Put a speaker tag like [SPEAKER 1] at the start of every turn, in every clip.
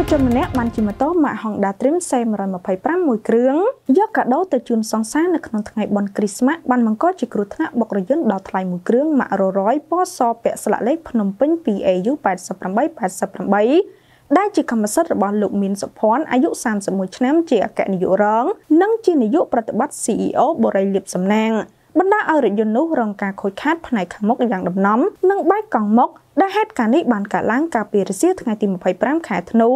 [SPEAKER 1] វជនម្នាក់បានជិះម៉ូតូ Mazda Honda Trim C 125មួយគ្រឿងយកកាដូទៅជូនសង្សារនៅក្នុងថ្ងៃបុណ្យគ្រីស្មាស់បានបង្កជាគ្រោះថ្នាក់បុករយន្តដល់ថ្លៃមួយគ្រឿង Mac 100ពណ៌សពាក់ស្លាកលេខភ្នំពេញ 2AU 8888ដែលជាកម្មសិទ្ធិរបស់លោកមានសុភ័ណ្ឌអាយុ31ឆ្នាំជាអគ្គនាយករង និងជានាយកប្រតិបត្តិ CEO បូរីលៀបសំណាងបណ្ដាលឲ្យរថយន្តនោះរងការខូចខាតផ្នែកខាងមុខយ៉ាងដំណំនិងបែកកង់មុខដែលហេតុការណ៍នេះបានកើតឡើងកាលពីរសៀលថ្ងៃទី25ខែធ្នូ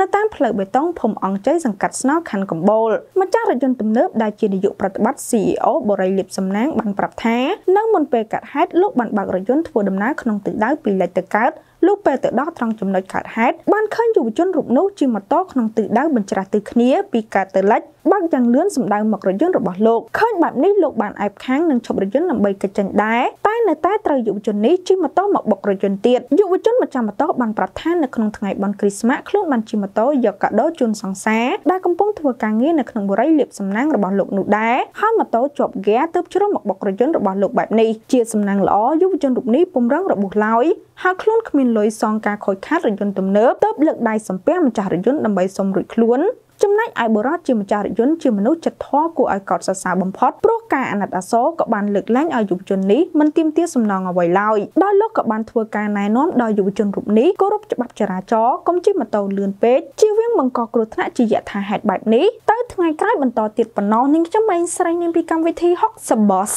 [SPEAKER 1] នៅតាមផ្លូវបេតុងភូមិអង្គជ័យសង្កាត់ស្នោខណ្ឌកំបូលម្ចាស់រថយន្តទំនើបដែលជានាយកប្រតិបត្តិ CEO បូរីលៀបសំណាងបានប្រាប់ថា នៅមុនពេលកើតហេតុលោកបានបើករថយន្តធ្វើដំណើរក្នុងទិសដៅពីលិចទៅកើតលុះពេលទៅដល់ត្រង់ចំណុចកើតហេតុបានឃើញយុវជនរូបនោះជិះម៉ូតូក្នុងទិសដៅបញ្ច្រាស់ទិសគ្នាពីកើតទៅលិចបើកយ៉ាងលឿនសម្ដៅមករថយន្តរបស់លោកឃើញបែបនេះលោកបានអែបខាងនឹងឈប់រថយន្តដើម្បីគេចចេញដែរតែនៅតែត្រូវយុវជននេះជិះម៉ូតូមកបុករថយន្តទៀតយុវជនម្ចាស់ម៉ូតូបានប្រាប់ថានៅក្នុងថ្ងៃបុណ្យគ្រីស្មាស់ខ្លួនបានជិះម៉ូតូយកកាដូជូនសង្សារដែលកំពុងធ្វើការងារនៅក្នុងបុរីលៀបសំណាងរបស់លោកនោះដែរហើយម៉ូតូជាប់ហ្គែទើបជ្រុំមកបុករថយន្តរបស់លោកបែបនេះជាសំណាងល្អយុវជនរូបនេះពុំរងរបួសឡើយហើយខ្លួនគ្មានលុយសងការខូចខាតរថយន្តទំនើបទើបលើកដៃសំពះម្ចាស់រថយន្តដើម្បីសុំរួចខ្លួនចំណែកឯបុរសជាម្ចាស់រយន្តជាមនុស្សចិត្តធម៌គួរឲ្យកោតសរសើរបំផុតព្រោះការអាណិតអាសូរក៏បានលើកឡើងឲ្យយុវជននេះមិនទៀមទាសំណងអ្វីឡើយដោយលោកក៏បានធ្វើការណែនាំដល់យុវជនរូបនេះគោរពច្បាប់ចរាចរណ៍កុំជិះម៉ូតូលឿនពេកជៀសវាងបង្កគ្រោះថ្នាក់ជាយថាហេតុបែបនេះទៅថ្ងៃក្រោយបន្តទៀតប៉ុណ្ណោះនាងខ្ញុំម៉េងស្រីនាងពីកម្មវិធី60 Boss